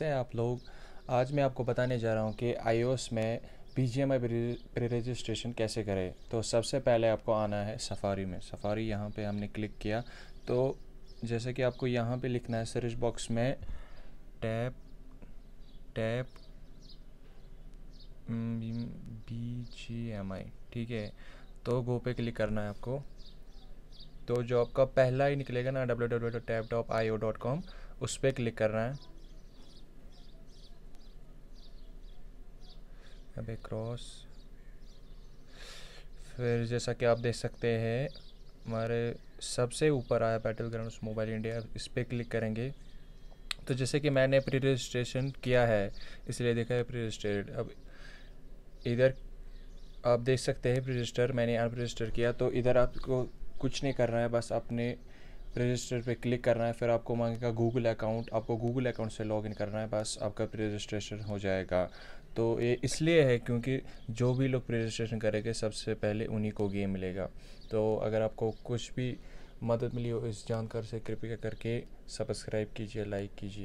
से आप लोग आज मैं आपको बताने जा रहा हूँ कि आई में B G M I pre registration कैसे करें तो सबसे पहले आपको आना है सफारी में सफारी यहाँ पे हमने क्लिक किया तो जैसे कि आपको यहाँ पे लिखना है सर्च बॉक्स में tap tap B G M I ठीक है तो गो पे क्लिक करना है आपको तो जो आपका पहला ही निकलेगा ना W W dot tap tap I O dot com उस पर क्लिक करना है अबे क्रॉस फिर जैसा कि आप देख सकते हैं हमारे सबसे ऊपर आया बैटल ग्राउंड मोबाइल इंडिया इस पर क्लिक करेंगे तो जैसे कि मैंने प्री रजिस्ट्रेशन किया है इसलिए देखा है प्री रजिस्टर्ड अब इधर आप देख सकते हैं प्री रजिस्टर मैंने यहाँ रजिस्टर किया तो इधर आपको कुछ नहीं करना है बस अपने रजिस्टर पे क्लिक करना है फिर आपको मांगेगा गूगल अकाउंट आपको गूगल अकाउंट से लॉगिन करना है बस आपका प्री रजिस्ट्रेशन हो जाएगा तो ये इसलिए है क्योंकि जो भी लोग प्री रजिस्ट्रेशन करेंगे सबसे पहले उन्हीं को गेम मिलेगा तो अगर आपको कुछ भी मदद मिली हो इस जानकारी से कृपया करके सब्सक्राइब कीजिए लाइक कीजिए